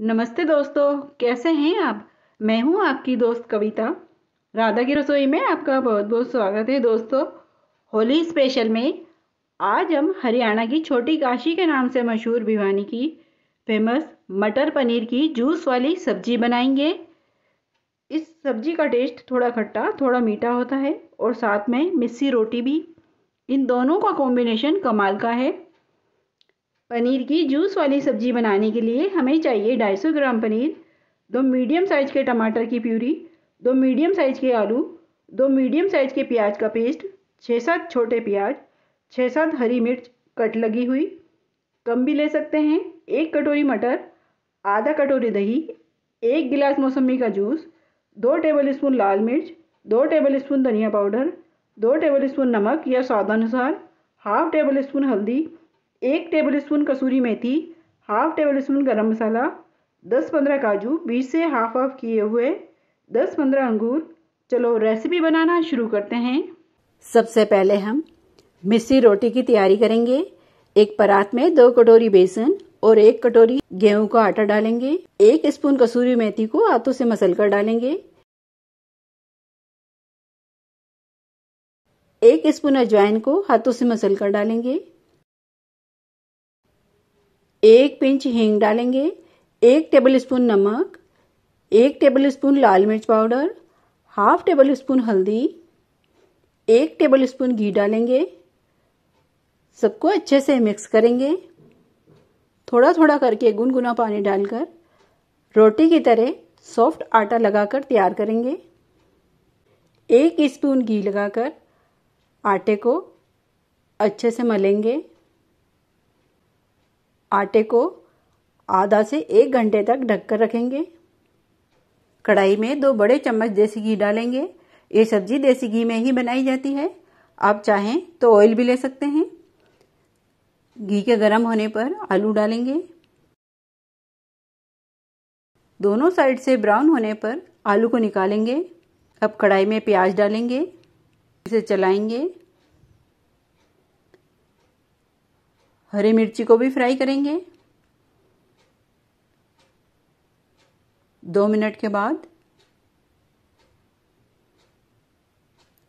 नमस्ते दोस्तों कैसे हैं आप मैं हूं आपकी दोस्त कविता राधा की रसोई में आपका बहुत बहुत स्वागत है दोस्तों होली स्पेशल में आज हम हरियाणा की छोटी काशी के नाम से मशहूर भिवानी की फेमस मटर पनीर की जूस वाली सब्जी बनाएंगे इस सब्जी का टेस्ट थोड़ा खट्टा थोड़ा मीठा होता है और साथ में मिस्सी रोटी भी इन दोनों का कॉम्बिनेशन कमाल का है पनीर की जूस वाली सब्जी बनाने के लिए हमें चाहिए 250 ग्राम पनीर दो मीडियम साइज के टमाटर की प्यूरी दो मीडियम साइज के आलू दो मीडियम साइज के प्याज का पेस्ट छः सात छोटे प्याज छः सात हरी मिर्च कट लगी हुई कम भी ले सकते हैं एक कटोरी मटर आधा कटोरी दही एक गिलास मौसमी का जूस दो टेबल स्पून लाल मिर्च दो टेबल स्पून धनिया पाउडर दो टेबल स्पून नमक या स्वादानुसार हाफ टेबल स्पून हल्दी एक टेबल स्पून कसूरी मेथी हाफ टेबल स्पून गर्म मसाला दस पंद्रह काजू बीच से हाफ ऑफ किए हुए दस पंद्रह अंगूर चलो रेसिपी बनाना शुरू करते हैं सबसे पहले हम मिस्सी रोटी की तैयारी करेंगे एक परात में दो कटोरी बेसन और एक कटोरी गेहूं का आटा डालेंगे एक स्पून कसूरी मेथी को हाथों से मसल कर डालेंगे एक स्पून अजवाइन को हाथों से मसल कर डालेंगे एक पिंच हींग डालेंगे एक टेबलस्पून नमक एक टेबलस्पून लाल मिर्च पाउडर हाफ टेबल स्पून हल्दी एक टेबल स्पून घी डालेंगे सबको अच्छे से मिक्स करेंगे थोड़ा थोड़ा करके गुनगुना पानी डालकर रोटी की तरह सॉफ्ट आटा लगाकर तैयार करेंगे एक स्पून घी लगाकर आटे को अच्छे से मलेंगे आटे को आधा से एक घंटे तक ढककर रखेंगे कढ़ाई में दो बड़े चम्मच देसी घी डालेंगे ये सब्जी देसी घी में ही बनाई जाती है आप चाहें तो ऑयल भी ले सकते हैं घी के गर्म होने पर आलू डालेंगे दोनों साइड से ब्राउन होने पर आलू को निकालेंगे अब कढ़ाई में प्याज डालेंगे इसे चलाएंगे हरी मिर्ची को भी फ्राई करेंगे दो मिनट के बाद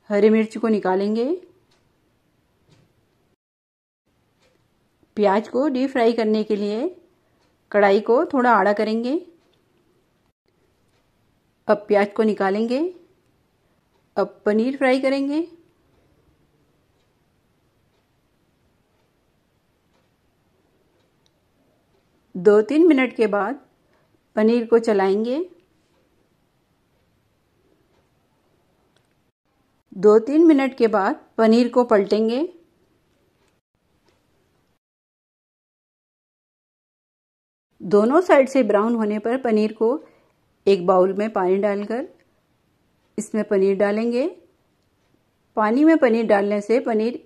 हरी मिर्च को निकालेंगे प्याज को डीप फ्राई करने के लिए कढ़ाई को थोड़ा आड़ा करेंगे अब प्याज को निकालेंगे अब पनीर फ्राई करेंगे दो तीन मिनट के बाद पनीर को चलाएंगे दो तीन मिनट के बाद पनीर को पलटेंगे दोनों साइड से ब्राउन होने पर पनीर को एक बाउल में पानी डालकर इसमें पनीर डालेंगे पानी में पनीर डालने से पनीर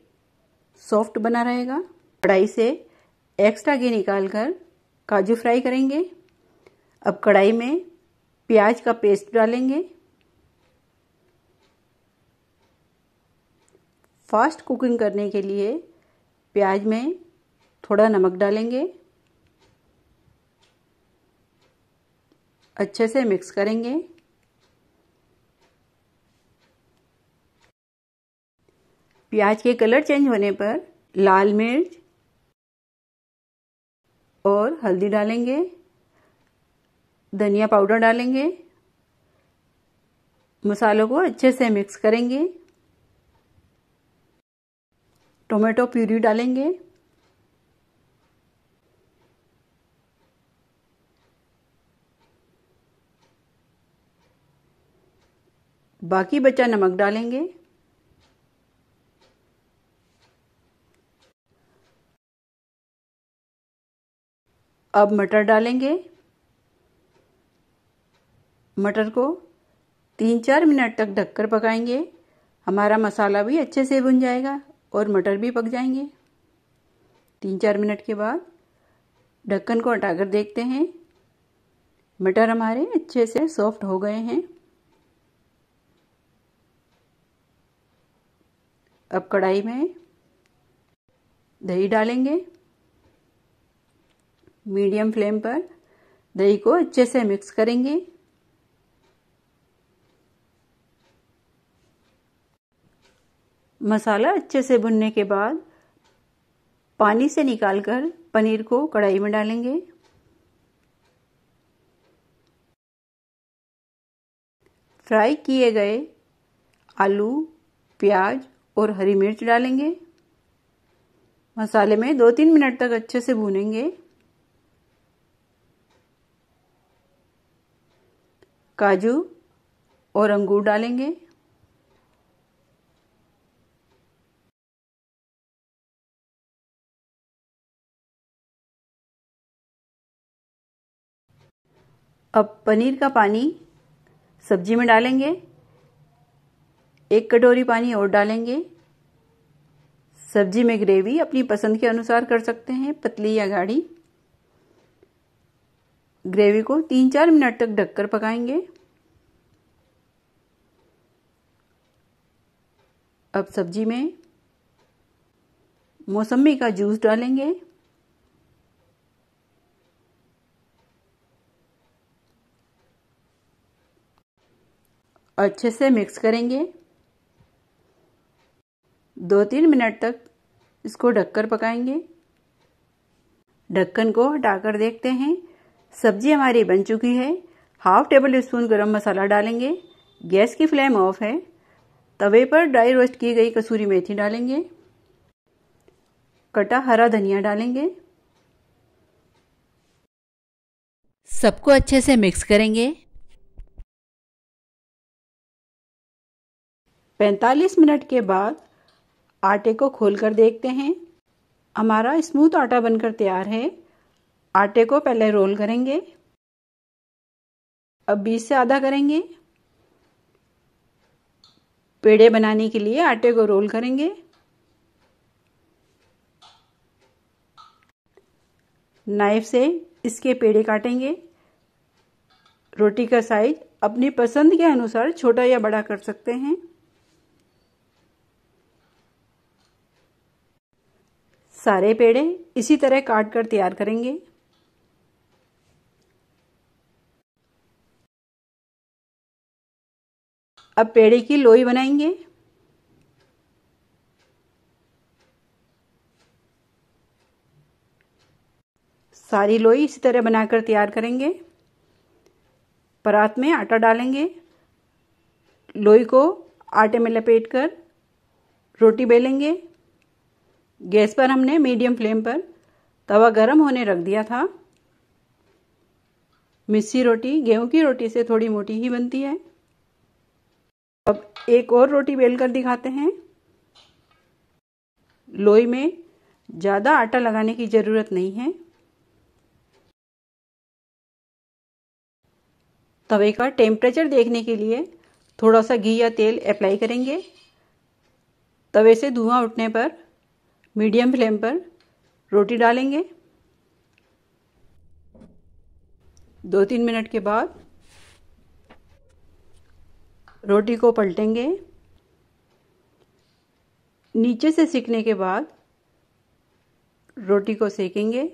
सॉफ्ट बना रहेगा कढ़ाई से एक्स्ट्रा घी निकालकर काजू फ्राई करेंगे अब कढ़ाई में प्याज का पेस्ट डालेंगे फास्ट कुकिंग करने के लिए प्याज में थोड़ा नमक डालेंगे अच्छे से मिक्स करेंगे प्याज के कलर चेंज होने पर लाल मिर्च हल्दी डालेंगे धनिया पाउडर डालेंगे मसालों को अच्छे से मिक्स करेंगे टोमेटो प्यूरी डालेंगे बाकी बचा नमक डालेंगे अब मटर डालेंगे मटर को तीन चार मिनट तक ढककर पकाएंगे हमारा मसाला भी अच्छे से भुन जाएगा और मटर भी पक जाएंगे तीन चार मिनट के बाद ढक्कन को हटाकर देखते हैं मटर हमारे अच्छे से सॉफ्ट हो गए हैं अब कढ़ाई में दही डालेंगे मीडियम फ्लेम पर दही को अच्छे से मिक्स करेंगे मसाला अच्छे से भुनने के बाद पानी से निकालकर पनीर को कढ़ाई में डालेंगे फ्राई किए गए आलू प्याज और हरी मिर्च डालेंगे मसाले में दो तीन मिनट तक अच्छे से भूनेंगे काजू और अंगूर डालेंगे अब पनीर का पानी सब्जी में डालेंगे एक कटोरी पानी और डालेंगे सब्जी में ग्रेवी अपनी पसंद के अनुसार कर सकते हैं पतली या गाढ़ी ग्रेवी को तीन चार मिनट तक ढककर पकाएंगे अब सब्जी में मौसमी का जूस डालेंगे अच्छे से मिक्स करेंगे दो तीन मिनट तक इसको ढककर पकाएंगे ढक्कन को हटाकर देखते हैं सब्जी हमारी बन चुकी है हाफ टेबल स्पून गरम मसाला डालेंगे गैस की फ्लेम ऑफ है तवे पर ड्राई रोस्ट की गई कसूरी मेथी डालेंगे कटा हरा धनिया डालेंगे सबको अच्छे से मिक्स करेंगे 45 मिनट के बाद आटे को खोलकर देखते हैं हमारा स्मूथ आटा बनकर तैयार है आटे को पहले रोल करेंगे अब बीस से आधा करेंगे पेड़े बनाने के लिए आटे को रोल करेंगे नाइफ से इसके पेड़े काटेंगे रोटी का साइज अपनी पसंद के अनुसार छोटा या बड़ा कर सकते हैं सारे पेड़े इसी तरह काट कर तैयार करेंगे अब पेड़े की लोई बनाएंगे सारी लोई इसी तरह बनाकर तैयार करेंगे परात में आटा डालेंगे लोई को आटे में लपेटकर रोटी बेलेंगे गैस पर हमने मीडियम फ्लेम पर तवा गरम होने रख दिया था मिस्सी रोटी गेहूं की रोटी से थोड़ी मोटी ही बनती है एक और रोटी बेलकर दिखाते हैं लोई में ज़्यादा आटा लगाने की ज़रूरत नहीं है तवे का टेम्परेचर देखने के लिए थोड़ा सा घी या तेल अप्लाई करेंगे तवे से धुआं उठने पर मीडियम फ्लेम पर रोटी डालेंगे दो तीन मिनट के बाद रोटी को पलटेंगे नीचे से सीखने के बाद रोटी को सेकेंगे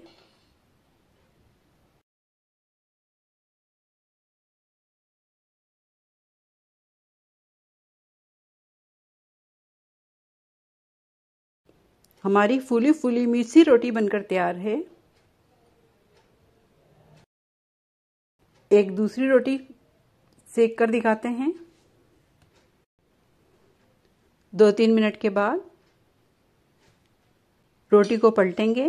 हमारी फूली फूली मिर्ची रोटी बनकर तैयार है एक दूसरी रोटी सेक कर दिखाते हैं दो तीन मिनट के बाद रोटी को पलटेंगे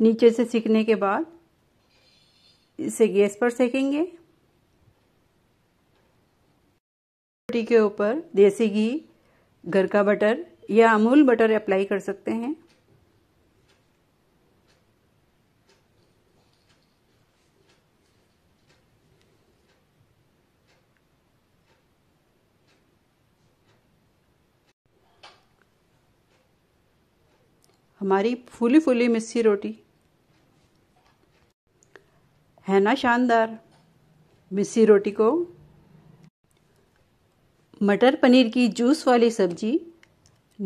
नीचे से सीखने के बाद इसे गैस पर सेकेंगे रोटी के ऊपर देसी घी घर का बटर या अमूल बटर अप्लाई कर सकते हैं हमारी फूली फूली मिस्सी रोटी है ना शानदार मिस्सी रोटी को मटर पनीर की जूस वाली सब्जी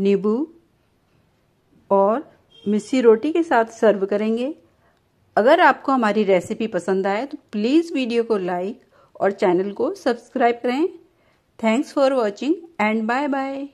नींबू और मिस्सी रोटी के साथ सर्व करेंगे अगर आपको हमारी रेसिपी पसंद आए तो प्लीज़ वीडियो को लाइक और चैनल को सब्सक्राइब करें thanks for watching and bye bye